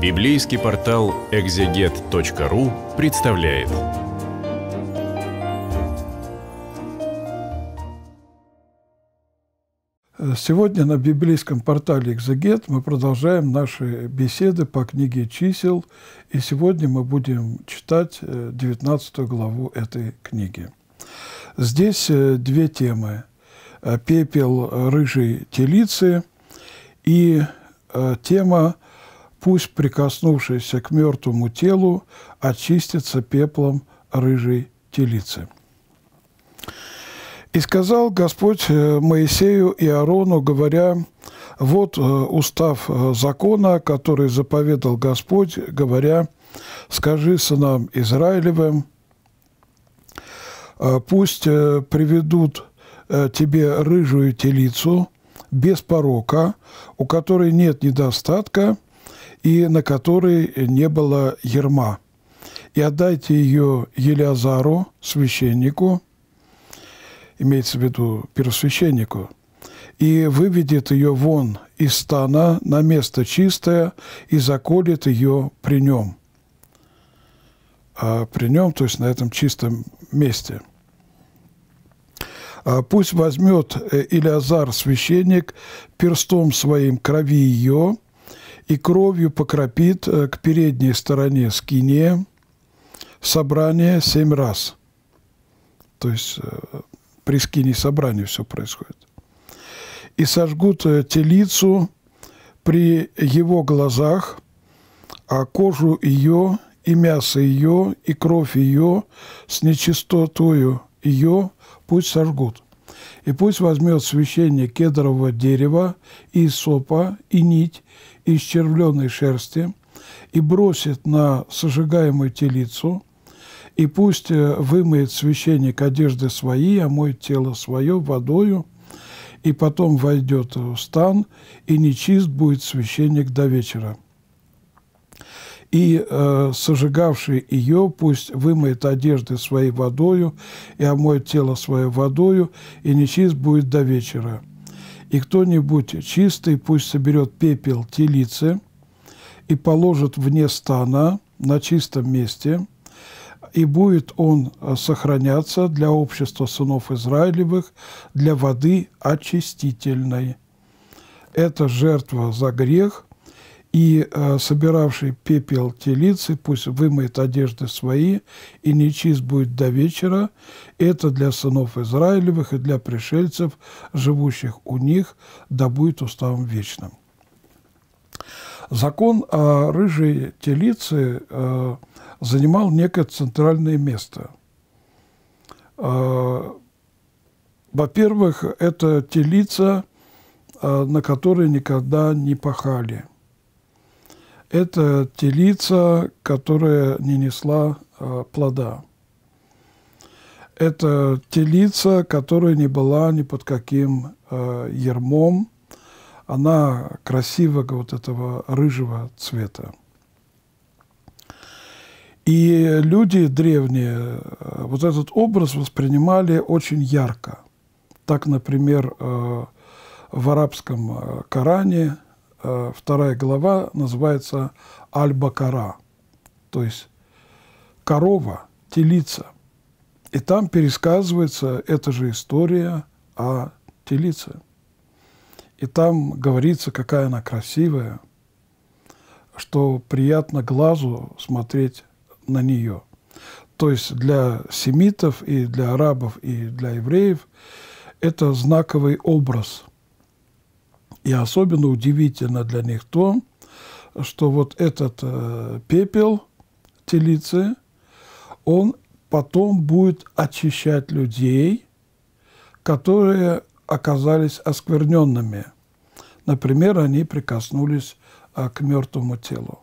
Библейский портал экзегет.ру представляет. Сегодня на библейском портале «Экзегет» мы продолжаем наши беседы по книге «Чисел», и сегодня мы будем читать 19 э, главу этой книги. Здесь э, две темы э, – пепел рыжей телицы и тема пусть, прикоснувшийся к мертвому телу, очистится пеплом рыжей телицы. И сказал Господь э, Моисею и Аарону, говоря, вот э, устав э, закона, который заповедал Господь, говоря, скажи сынам Израилевым, пусть приведут тебе рыжую телицу без порока, у которой нет недостатка, и на которой не было ерма. И отдайте ее Елеазару священнику, имеется в виду первосвященнику, и выведет ее вон из стана на место чистое и заколет ее при нем. А при нем, то есть на этом чистом месте а – пусть возьмет э, Илиазар священник перстом своим крови ее и кровью покропит э, к передней стороне скине собрание семь раз. То есть э, при скине собрания все происходит. И сожгут э, телицу при его глазах, а кожу ее, и мясо ее, и кровь ее с нечистотою ее пусть сожгут. И пусть возьмет священник кедрового дерева и сопа, и нить из червленой шерсти, и бросит на сожигаемую телицу, и пусть э, вымоет священник одежды свои, а моет тело свое водою, и потом войдет в стан, и нечист будет священник до вечера» и э, сожигавший ее пусть вымоет одежды своей водою и омоет тело свое водою, и нечист будет до вечера. И кто-нибудь чистый пусть соберет пепел телицы и положит вне стана на чистом месте, и будет он э, сохраняться для общества сынов Израилевых, для воды очистительной. Это жертва за грех – и э, собиравший пепел телицы пусть вымоет одежды свои, и нечист будет до вечера. Это для сынов Израилевых и для пришельцев, живущих у них, да будет уставом вечным». Закон о рыжей телице э, занимал некое центральное место. Э, во-первых, это телица, на которой никогда не пахали – это телица, которая не несла э, плода. Это телица, которая не была ни под каким э, ермом. Она красивого вот этого рыжего цвета. И люди древние а, вот этот образ воспринимали очень ярко. Так, например, э, в арабском Коране – Э, вторая глава называется «Аль-Бакара», то есть «Корова», «Телица». И там пересказывается эта же история о телице. И там говорится, какая она красивая, что приятно глазу смотреть на нее. То есть для семитов и для арабов и для евреев это знаковый образ – и особенно удивительно для них то, что вот этот э, пепел телицы, он потом будет очищать людей, которые оказались оскверненными. Например, они прикоснулись э, к мертвому телу.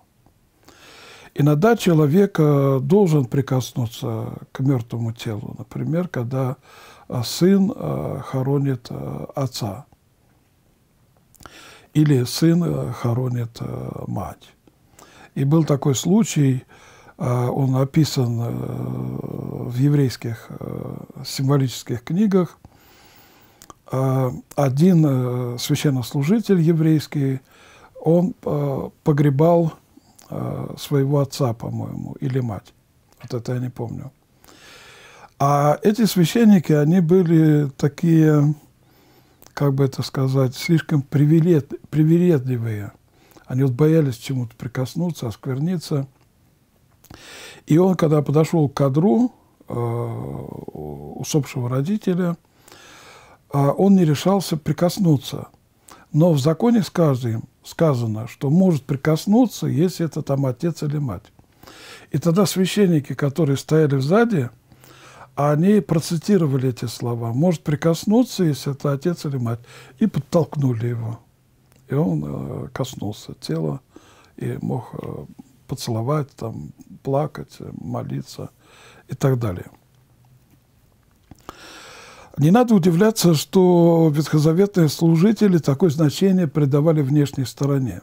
Иногда человек э, должен прикоснуться к мертвому телу, например, когда а, сын э, хоронит э, отца – или сын э, хоронит э, мать. И был такой случай, э, он описан в еврейских символических книгах. Один священнослужитель еврейский, он погребал своего отца, по-моему, или мать. Вот это я не помню. А эти священники, они были такие, как бы это сказать, слишком привилег, привередливые. Они вот боялись к чему-то прикоснуться, оскверниться. И он, когда подошел к кадру э, усопшего родителя, э, он не решался прикоснуться. Но в законе сказано, сказано, что может прикоснуться, если это там отец или мать. И тогда священники, которые стояли сзади, они процитировали эти слова. Может прикоснуться, если это отец или мать. И подтолкнули его. И он э, коснулся тела и мог э, поцеловать, там, плакать, э, молиться и так далее. Не надо удивляться, что ветхозаветные служители такое значение придавали внешней стороне,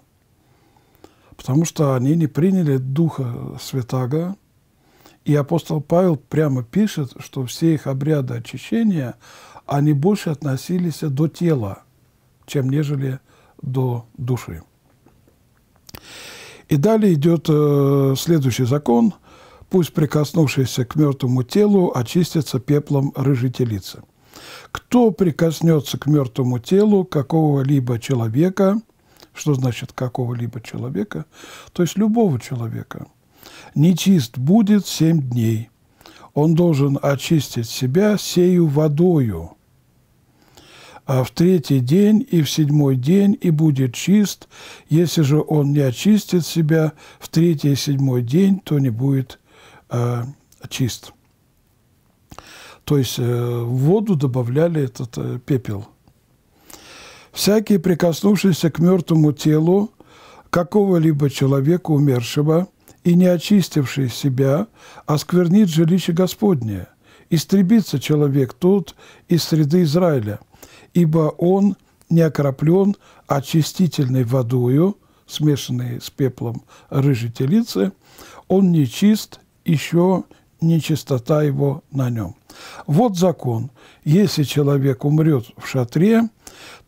потому что они не приняли Духа Святаго, и апостол Павел прямо пишет, что все их обряды очищения, они больше относились до тела, чем нежели к до души. И далее идет э, следующий закон. «Пусть прикоснувшийся к мертвому телу очистится пеплом рыжей рыжетелицы». Кто прикоснется к мертвому телу какого-либо человека, что значит какого-либо человека, то есть любого человека, нечист будет семь дней. Он должен очистить себя сею водою – а в третий день и в седьмой день и будет чист. Если же он не очистит себя в третий и седьмой день, то не будет а, чист. То есть э, в воду добавляли этот э, пепел. «Всякий, прикоснувшийся к мертвому телу какого-либо человека умершего и не очистивший себя, осквернит жилище Господнее. Истребится человек тут из среды Израиля» ибо он не окроплен очистительной водою, смешанной с пеплом рыжей телицы, он не чист, еще нечистота его на нем. Вот закон. Если человек умрет в шатре,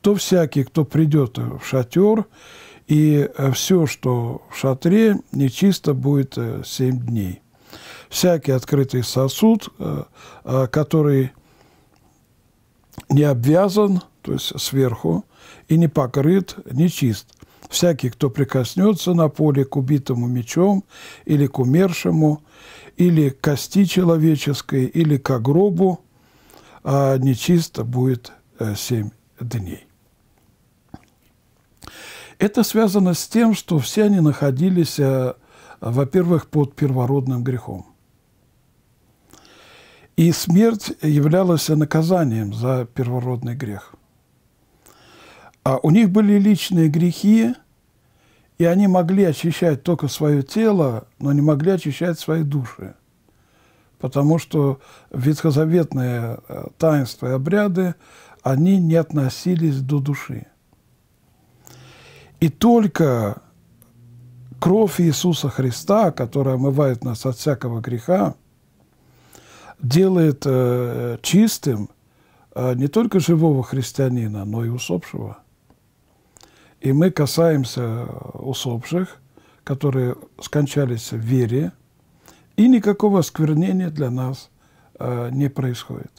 то всякий, кто придет в шатер, и э, все, что в шатре, нечисто будет э, семь дней. Всякий открытый сосуд, э, который не обвязан, то есть сверху, и не покрыт, не чист. Всякий, кто прикоснется на поле к убитому мечом или к умершему, или к кости человеческой, или к гробу, а нечисто будет э, семь дней. Это связано с тем, что все они находились, э, во-первых, под первородным грехом – и смерть являлась наказанием за первородный грех. А у них были личные грехи, и они могли очищать только свое тело, но не могли очищать свои души. Потому что ветхозаветные э, таинства и обряды, они не относились до души. И только кровь Иисуса Христа, которая омывает нас от всякого греха, делает э, чистым э, не только живого христианина, но и усопшего. И мы касаемся усопших, которые скончались в вере, и никакого осквернения для нас э, не происходит.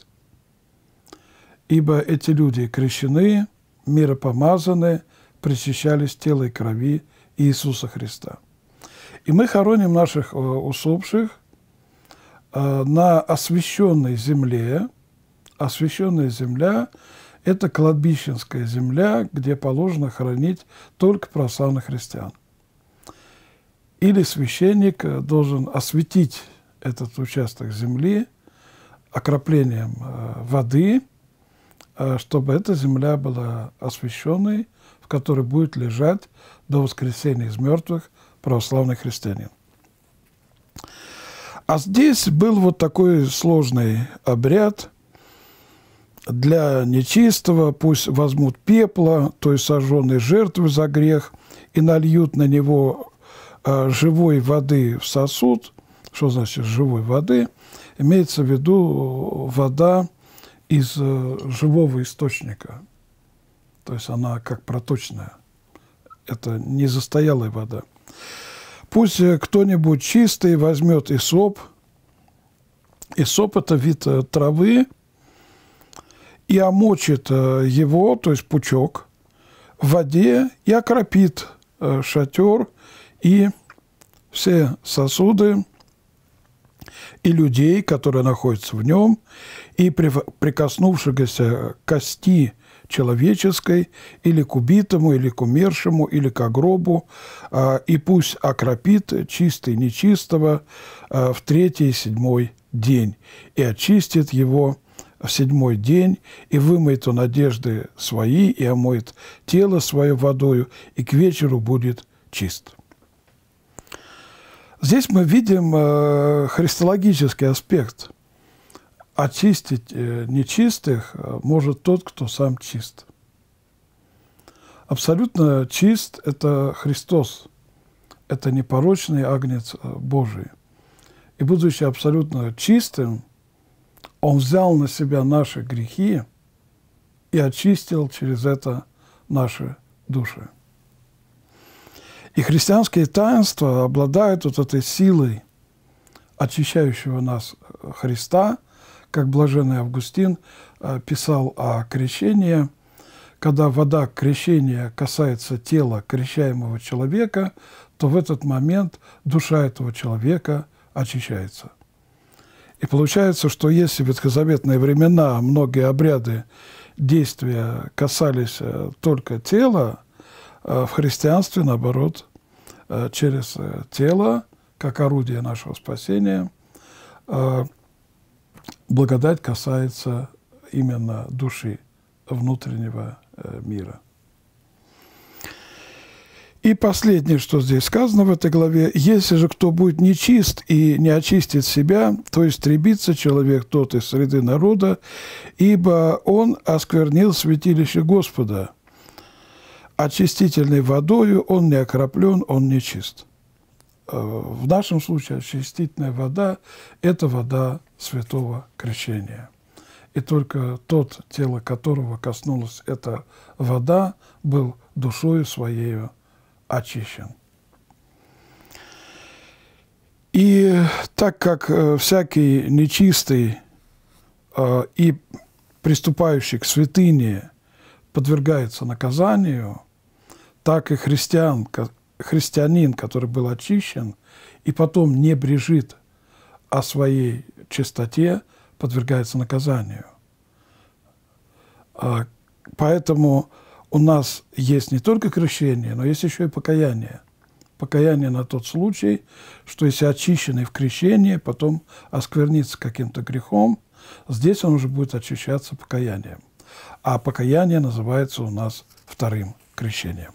Ибо эти люди крещены, миропомазаны, причащались телой крови Иисуса Христа. И мы хороним наших э, усопших – Э, на освященной земле. Освященная земля – это кладбищенская земля, где положено хранить только православных христиан. Или священник э, должен осветить этот участок земли окроплением э, воды, чтобы эта земля была освященной, в которой будет лежать до воскресения из мертвых православный христианин. А здесь был вот такой сложный обряд для нечистого, пусть возьмут пепла, то есть сожженной жертвы за грех, и нальют на него а, живой воды в сосуд. Что значит живой воды? Имеется в виду вода из э, живого источника. То есть она как проточная. Это не застоялая вода. Пусть кто-нибудь чистый возьмет исоп. Исоп – это вид э, травы. И омочит э, его, то есть пучок, в воде и окропит э, шатер и все сосуды и людей, которые находятся в нем, и прикоснувшегося к кости – человеческой, или к убитому, или к умершему, или к гробу, а, и пусть окропит чистый нечистого а, в третий и седьмой день, и очистит его в седьмой день, и вымоет он одежды свои, и омоет тело свое водою, и к вечеру будет чист. Здесь мы видим э, христологический аспект – очистить э, нечистых э, может тот, кто сам чист. Абсолютно чист – это Христос, это непорочный агнец э, Божий. И будучи абсолютно чистым, Он взял на себя наши грехи и очистил через это наши души. И христианские таинства обладают вот этой силой очищающего нас Христа – как блаженный Августин э, писал о крещении, когда вода крещения касается тела крещаемого человека, то в этот момент душа этого человека очищается. И получается, что если в ветхозаветные времена многие обряды действия касались э, только тела, э, в христианстве, наоборот, через тело, как орудие нашего спасения, благодать касается именно души, внутреннего э, мира. И последнее, что здесь сказано в этой главе, «Если же кто будет нечист и не очистит себя, то истребится человек тот из среды народа, ибо он осквернил святилище Господа. Очистительной водою он не окроплен, он нечист» в нашем случае очистительная вода – это вода святого крещения. И только тот, тело которого коснулась эта вода, был душою своей очищен. И так как э, всякий нечистый э, и приступающий к святыне подвергается наказанию, так и христиан, христианин, который был очищен и потом не брежит о своей чистоте, подвергается наказанию. А, поэтому у нас есть не только крещение, но есть еще и покаяние. Покаяние на тот случай, что если очищенный в крещении, потом осквернится каким-то грехом, здесь он уже будет очищаться покаянием. А покаяние называется у нас вторым крещением.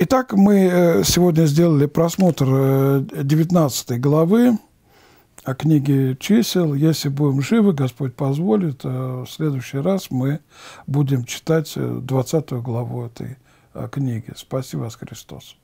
Итак, мы э, сегодня сделали просмотр 19 э, главы о книге чисел. Если будем живы, Господь позволит, э, в следующий раз мы будем читать 20 главу этой книги. Спаси вас, Христос!